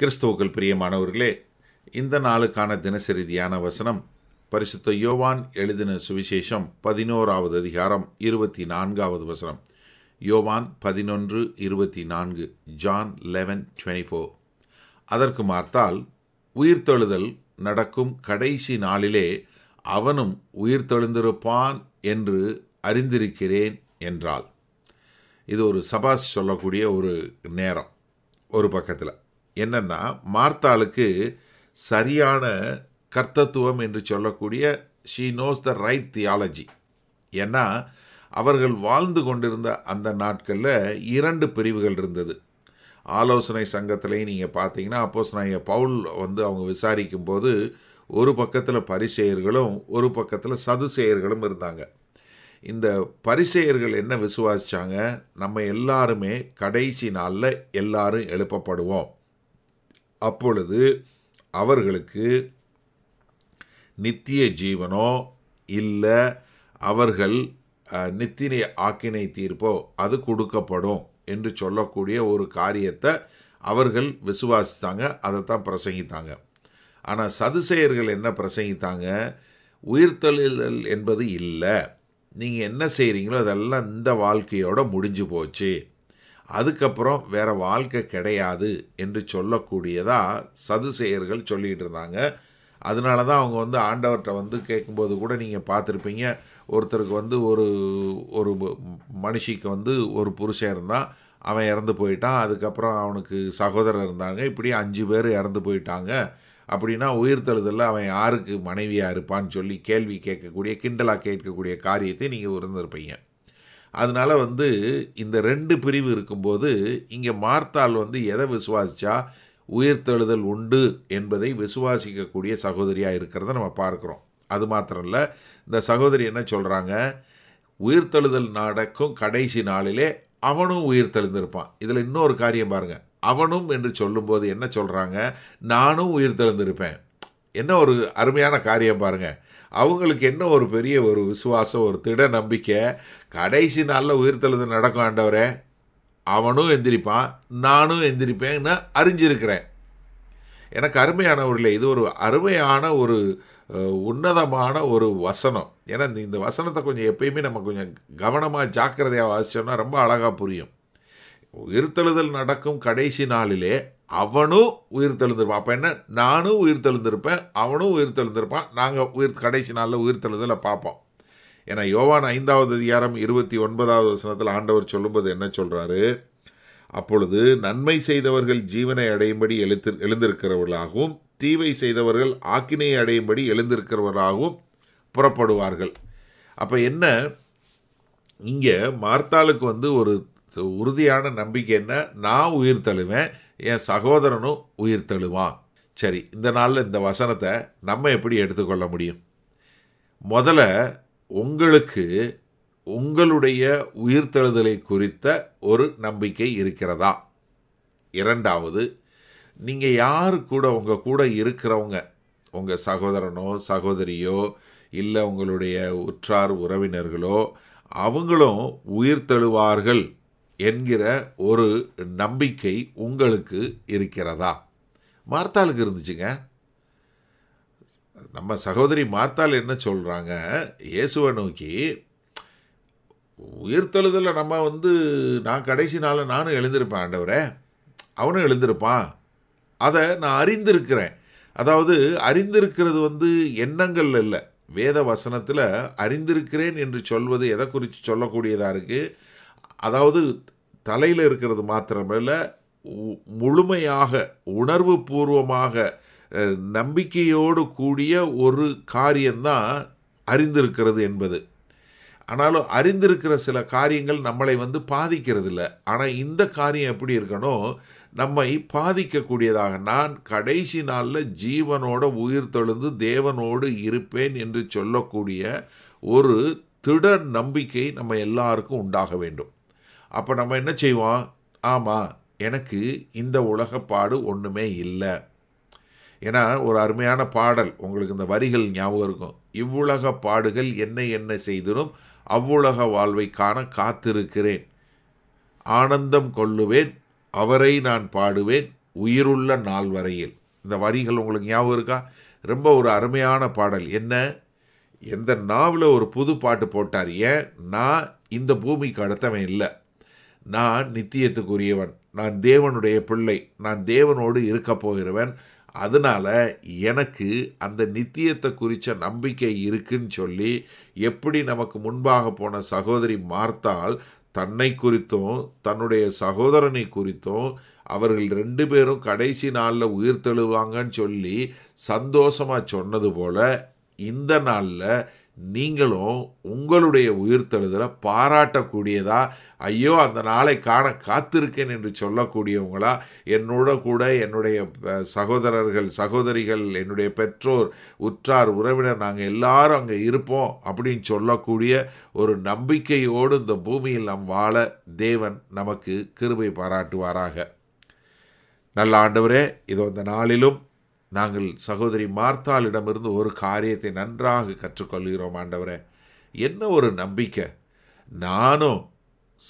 கிறிஸ்துவுக்குள் பிரியமானவர்களே இந்த நாளுக்கான தினசரி தியான வசனம் பரிசுத்த யோவான் எழுதின சுவிசேஷம் பதினோராவது அதிகாரம் இருபத்தி நான்காவது வசனம் யோவான் பதினொன்று இருபத்தி நான்கு ஜான் லெவன் டுவெண்ட்டி ஃபோர் அதற்கு மார்த்தால் உயிர்த்தெழுதல் நடக்கும் கடைசி நாளிலே அவனும் உயிர்த்தெழுந்திருப்பான் என்று அறிந்திருக்கிறேன் என்றாள் இது ஒரு சபாஸ் சொல்லக்கூடிய ஒரு நேரம் ஒரு பக்கத்தில் என்னென்னா மார்த்தாளுக்கு சரியான கர்த்தத்துவம் என்று சொல்லக்கூடிய she knows the right theology ஏன்னா அவர்கள் வாழ்ந்து கொண்டிருந்த அந்த நாட்களில் இரண்டு பிரிவுகள் இருந்தது ஆலோசனை சங்கத்திலையும் நீங்கள் பார்த்தீங்கன்னா அப்போஸ் நான் பவுல் வந்து அவங்க விசாரிக்கும் போது ஒரு பக்கத்தில் பரிசெயர்களும் ஒரு பக்கத்தில் சதுசெயர்களும் இருந்தாங்க இந்த பரிசெயர்கள் என்ன விசுவாசித்தாங்க நம்ம எல்லாருமே கடைசி நாளில் எல்லாரும் எழுப்பப்படுவோம் அப்பொழுது அவர்களுக்கு நித்திய ஜீவனோ இல்லை அவர்கள் நித்தினை ஆக்கினை தீர்ப்போ அது கொடுக்கப்படும் என்று சொல்லக்கூடிய ஒரு காரியத்தை அவர்கள் விசுவாசித்தாங்க அதை தான் பிரசங்கித்தாங்க ஆனால் சதுசெயர்கள் என்ன பிரசங்கித்தாங்க உயிர்த்தெழுதல் என்பது இல்லை நீங்கள் என்ன செய்கிறீங்களோ அதெல்லாம் இந்த வாழ்க்கையோட முடிஞ்சு போச்சு அதுக்கப்புறம் வேறு வாழ்க்கை கிடையாது என்று சொல்லக்கூடியதாக சதுசெயர்கள் சொல்லிகிட்டு இருந்தாங்க அதனால தான் அவங்க வந்து ஆண்டவர்கிட்ட வந்து கேட்கும்போது கூட நீங்கள் பார்த்துருப்பீங்க ஒருத்தருக்கு வந்து ஒரு ஒரு மனுஷிக்கு வந்து ஒரு புருஷன் இருந்தான் அவன் இறந்து போயிட்டான் அதுக்கப்புறம் அவனுக்கு சகோதரர் இருந்தாங்க இப்படி அஞ்சு பேர் இறந்து போயிட்டாங்க அப்படின்னா உயிர்த்தெழுதலில் அவன் யாருக்கு மனைவியாக இருப்பான்னு சொல்லி கேள்வி கேட்கக்கூடிய கிண்டலாக கேட்கக்கூடிய காரியத்தை நீங்கள் இருந்திருப்பீங்க அதனால் வந்து இந்த ரெண்டு பிரிவு இருக்கும்போது இங்கே மார்த்தால் வந்து எதை விசுவாசித்தா உயிர்த்தெழுதல் உண்டு என்பதை விசுவாசிக்கக்கூடிய சகோதரியாக இருக்கிறத நம்ம பார்க்குறோம் அது மாத்திரம் இல்லை இந்த சகோதரி என்ன சொல்கிறாங்க உயிர்த்தெழுதல் நடக்கும் கடைசி நாளிலே அவனும் உயிர் இதில் இன்னொரு காரியம் பாருங்கள் அவனும் என்று சொல்லும்போது என்ன சொல்கிறாங்க நானும் உயிர் என்ன ஒரு அருமையான காரியம் பாருங்கள் அவங்களுக்கு என்ன ஒரு பெரிய ஒரு விசுவாசம் ஒரு திட நம்பிக்கை கடைசி நாளில் உயிர்த்தெழுது நடக்கும் ஆண்டவரே அவனும் எந்திரிப்பான் நானும் எந்திரிப்பேன்னு அறிஞ்சிருக்கிறேன் எனக்கு அருமையானவர்கள் இது ஒரு அருமையான ஒரு உன்னதமான ஒரு வசனம் ஏன்னா இந்த வசனத்தை கொஞ்சம் எப்பயுமே நம்ம கொஞ்சம் கவனமாக ஜாக்கிரதையாக வாசித்தோம்னா ரொம்ப அழகாக புரியும் உயிர்த்தெழுதல் நடக்கும் கடைசி நாளிலே அவனும் உயிர் தெழுந்திருப்பான் அப்போ என்ன நானும் உயிர் தெழுந்திருப்பேன் அவனும் உயிர் தெழுந்திருப்பான் நாங்கள் உயிர் கடைசி நாளில் உயிர் தெழுதலை பார்ப்போம் ஏன்னா யோவான் ஐந்தாவது அதிகாரம் இருபத்தி ஒன்பதாவது வசனத்தில் ஆண்டவர் சொல்லும்போது என்ன சொல்கிறாரு அப்பொழுது நன்மை செய்தவர்கள் ஜீவனை அடையும்படி எழுத்து எழுந்திருக்கிறவர்களாகவும் தீவை செய்தவர்கள் ஆக்கினை அடையும்படி எழுந்திருக்கிறவர்களாகவும் புறப்படுவார்கள் அப்போ என்ன இங்கே மார்த்தாளுக்கு வந்து ஒரு உறுதியான நம்பிக்கை என்ன நான் உயிர் தழுவேன் என் சகோதரனும் உயிர் தெழுவான் சரி இந்த நாளில் இந்த வசனத்தை நம்ம எப்படி எடுத்துக்கொள்ள முடியும் முதல்ல உங்களுக்கு உங்களுடைய உயிர்த்தெழுதலை குறித்த ஒரு நம்பிக்கை இருக்கிறதா இரண்டாவது நீங்கள் யார் கூட உங்கள் கூட இருக்கிறவங்க உங்கள் சகோதரனோ சகோதரியோ இல்லை உங்களுடைய உற்றார் உறவினர்களோ அவங்களும் உயிர் தழுவார்கள் என்கிற ஒரு நம்பிக்கை உங்களுக்கு இருக்கிறதா மார்த்தாளுக்கு இருந்துச்சுங்க நம்ம சகோதரி மார்த்தாள் என்ன சொல்கிறாங்க இயேசுவை நோக்கி உயிர்த்தெழுதலில் நம்ம வந்து நான் கடைசி நாளில் நானும் எழுந்திருப்பேன் ஆண்டவரே அவனும் எழுந்திருப்பான் அதை நான் அறிந்திருக்கிறேன் அதாவது அறிந்திருக்கிறது வந்து எண்ணங்கள் இல்லை வேத வசனத்தில் அறிந்திருக்கிறேன் என்று சொல்வது எதை குறித்து சொல்லக்கூடியதாக இருக்குது அதாவது தலையில் இருக்கிறது மாத்திரமில்ல முழுமையாக உணர்வு பூர்வமாக நம்பிக்கையோடு கூடிய ஒரு காரியம்தான் அறிந்திருக்கிறது என்பது ஆனாலும் அறிந்திருக்கிற சில காரியங்கள் நம்மளை வந்து பாதிக்கிறது இல்லை ஆனால் இந்த காரியம் எப்படி இருக்கணும் நம்மை பாதிக்கக்கூடியதாக நான் கடைசி நாளில் ஜீவனோட உயிர் தொழுந்து தேவனோடு இருப்பேன் என்று சொல்லக்கூடிய ஒரு திட நம்பிக்கை நம்ம எல்லாருக்கும் உண்டாக வேண்டும் அப்போ நம்ம என்ன செய்வோம் ஆமாம் எனக்கு இந்த உலகப்பாடு ஒன்றுமே இல்லை ஏன்னா ஒரு அருமையான பாடல் உங்களுக்கு இந்த வரிகள் ஞாபகம் இருக்கும் இவ்வுலக பாடுகள் என்ன என்ன செய்திடும் அவ்வுலக வாழ்வை காண காத்திருக்கிறேன் ஆனந்தம் கொள்ளுவேன் அவரை நான் பாடுவேன் உயிருள்ள நாள் வரையில் இந்த வரிகள் உங்களுக்கு ஞாபகம் இருக்கா ரொம்ப ஒரு அருமையான பாடல் என்ன எந்த நாவில் ஒரு புது பாட்டு போட்டார் ஏன் நான் இந்த பூமிக்கு அடுத்தவன் இல்லை நான் நித்தியத்துக்குரியவன் நான் தேவனுடைய பிள்ளை நான் தேவனோடு இருக்க போகிறவன் அதனால் எனக்கு அந்த நித்தியத்தை குறித்த நம்பிக்கை இருக்குன்னு சொல்லி எப்படி நமக்கு முன்பாக போன சகோதரி மார்த்தால் தன்னை குறித்தும் தன்னுடைய சகோதரனை குறித்தும் அவர்கள் ரெண்டு பேரும் கடைசி நாளில் உயிர் தெழுவாங்கன்னு சொல்லி சந்தோஷமாக சொன்னது போல் இந்த நாளில் நீங்களும் உங்களுடைய உயிர்த்தெழுதலை பாராட்டக்கூடியதா ஐயோ அந்த நாளை காண காத்திருக்கேன் என்று சொல்லக்கூடியவங்களா என்னோட கூட என்னுடைய சகோதரர்கள் சகோதரிகள் என்னுடைய பெற்றோர் உற்றார் உறவினர் நாங்கள் எல்லாரும் அங்கே இருப்போம் அப்படின்னு சொல்லக்கூடிய ஒரு நம்பிக்கையோடு இந்த பூமியில் நாம் வாழ தேவன் நமக்கு கிருபை பாராட்டுவாராக நல்ல ஆண்டவரே இதோ இந்த நாளிலும் நாங்கள் சகோதரி மார்த்தாளிடமிருந்து ஒரு காரியத்தை நன்றாக கற்றுக்கொள்கிறோம் ஆண்டவரே என்ன ஒரு நம்பிக்கை நானோ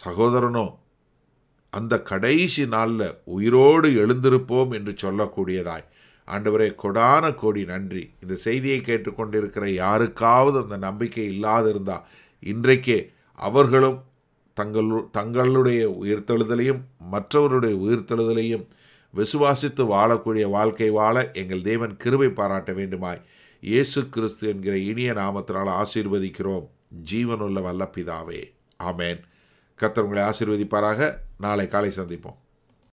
சகோதரனோ அந்த கடைசி நாளில் உயிரோடு எழுந்திருப்போம் என்று சொல்லக்கூடியதாய் ஆண்டவரே கொடான கோடி நன்றி இந்த செய்தியை கேட்டுக்கொண்டிருக்கிற யாருக்காவது அந்த நம்பிக்கை இல்லாதிருந்தா இன்றைக்கே அவர்களும் தங்கள் தங்களுடைய உயிர்த்தெழுதலையும் மற்றவருடைய உயிர்த்தெழுதலையும் விசுவாசித்து வாழக்கூடிய வாழ்க்கை வாழ எங்கள் தேவன் கிருபை பாராட்ட வேண்டுமாய் இயேசு கிறிஸ்து என்கிற இனிய நாமத்தினால் ஆசீர்வதிக்கிறோம் ஜீவனுள்ள வல்ல பிதாவே ஆமேன் கத்தவங்களை ஆசீர்வதிப்பாராக நாளை காலை சந்திப்போம்